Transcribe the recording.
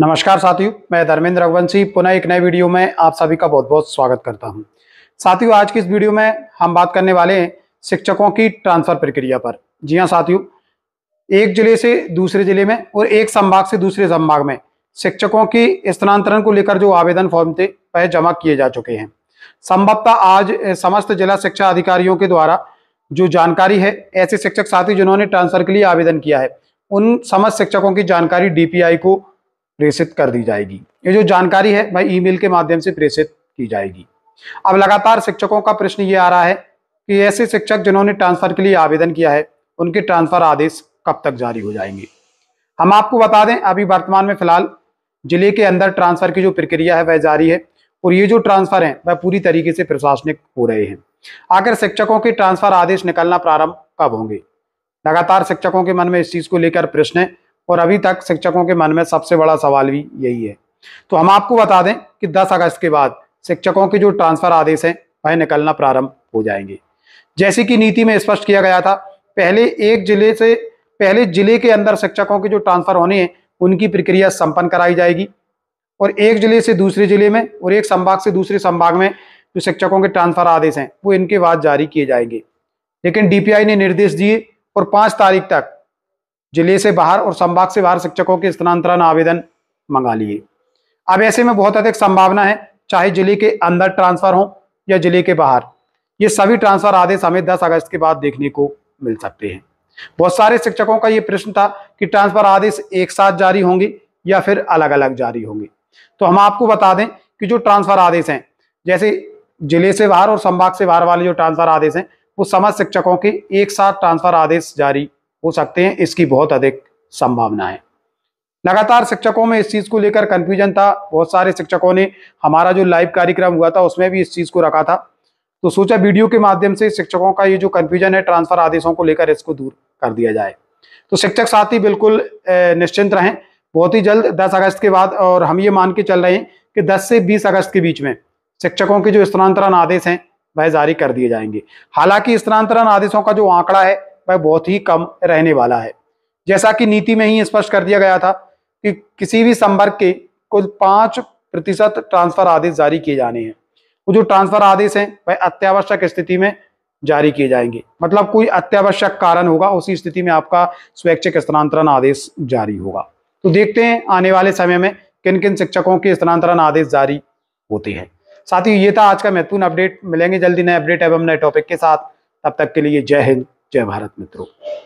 नमस्कार साथियों मैं धर्मेंद्र रघुवंशी पुनः एक नए वीडियो में आप सभी का बहुत बहुत स्वागत करता हूं साथियों आज की इस वीडियो में हम बात करने वाले हैं शिक्षकों की ट्रांसफर प्रक्रिया पर जी हां साथियों एक जिले से दूसरे जिले में और एक संभाग से दूसरे संभाग में शिक्षकों की स्थानांतरण को लेकर जो आवेदन फॉर्म थे वह जमा किए जा चुके हैं संभवतः आज समस्त जिला शिक्षा अधिकारियों के द्वारा जो जानकारी है ऐसे शिक्षक साथी जिन्होंने ट्रांसफर के लिए आवेदन किया है उन समस्त शिक्षकों की जानकारी डीपीआई को प्रेषित कर दी जाएगी ये जो जानकारी है वह ईमेल के माध्यम से प्रेषित की जाएगी अब लगातार शिक्षकों का प्रश्न ये आ रहा है कि ऐसे शिक्षक जिन्होंने ट्रांसफर के लिए आवेदन किया है उनके ट्रांसफर आदेश कब तक जारी हो जाएंगे हम आपको बता दें अभी वर्तमान में फिलहाल जिले के अंदर ट्रांसफर की जो प्रक्रिया है वह जारी है और ये जो ट्रांसफर है वह पूरी तरीके से प्रशासनिक हो रहे हैं आखिर शिक्षकों के ट्रांसफर आदेश निकलना प्रारंभ कब होंगे लगातार शिक्षकों के मन में इस चीज को लेकर प्रश्न है और अभी तक शिक्षकों के मन में सबसे बड़ा सवाल भी यही है तो हम आपको बता दें कि 10 अगस्त के बाद शिक्षकों के जो ट्रांसफर आदेश हैं वह निकलना प्रारंभ हो जाएंगे जैसे कि नीति में स्पष्ट किया गया था पहले एक जिले से पहले जिले के अंदर शिक्षकों के जो ट्रांसफर होने हैं उनकी प्रक्रिया संपन्न कराई जाएगी और एक जिले से दूसरे जिले में और एक संभाग से दूसरे संभाग में जो शिक्षकों के ट्रांसफर आदेश हैं वो इनके बाद जारी किए जाएंगे लेकिन डीपीआई ने निर्देश दिए और पांच तारीख तक जिले से बाहर और संभाग से बाहर शिक्षकों के स्थानांतरण आवेदन मंगा लिए अब ऐसे में बहुत अधिक संभावना है चाहे जिले के अंदर ट्रांसफर हो या जिले के बाहर ये सभी ट्रांसफर आदेश हमें 10 अगस्त के बाद देखने को मिल सकते हैं बहुत सारे शिक्षकों का ये प्रश्न था कि ट्रांसफर आदेश एक साथ जारी होंगे या फिर अलग अलग जारी होंगे तो हम आपको बता दें कि जो ट्रांसफर आदेश हैं जैसे जिले से बाहर और संभाग से बाहर वाले जो ट्रांसफर आदेश हैं वो समस्त शिक्षकों के एक साथ ट्रांसफर आदेश जारी हो सकते हैं इसकी बहुत अधिक संभावना है लगातार शिक्षकों में इस चीज़ को लेकर कन्फ्यूजन था बहुत सारे शिक्षकों ने हमारा जो लाइव कार्यक्रम हुआ था उसमें भी इस चीज़ को रखा था तो सोचा वीडियो के माध्यम से शिक्षकों का ये जो कन्फ्यूजन है ट्रांसफर आदेशों को लेकर इसको दूर कर दिया जाए तो शिक्षक साथी बिल्कुल निश्चिंत रहें बहुत ही जल्द दस अगस्त के बाद और हम ये मान के चल रहे हैं कि दस से बीस अगस्त के बीच में शिक्षकों के जो स्थानांतरण आदेश हैं वह जारी कर दिए जाएंगे हालांकि स्थानांतरण आदेशों का जो आंकड़ा है वह बहुत ही कम रहने वाला है जैसा कि नीति में ही स्पष्ट कर दिया गया था कि किसी भी संवर्ग के कुल पाँच प्रतिशत ट्रांसफर आदेश जारी किए जाने हैं वो जो ट्रांसफर आदेश हैं वह अत्यावश्यक स्थिति में जारी किए जाएंगे मतलब कोई अत्यावश्यक कारण होगा उसी स्थिति में आपका स्वैच्छिक स्थानांतरण आदेश जारी होगा तो देखते हैं आने वाले समय में किन किन शिक्षकों के स्थानांतरण आदेश जारी होते हैं साथ ही ये था आज का महत्वपूर्ण अपडेट मिलेंगे जल्दी नए अपडेट एवं नए टॉपिक के साथ तब तक के लिए जय हिंद जय भारत मित्रों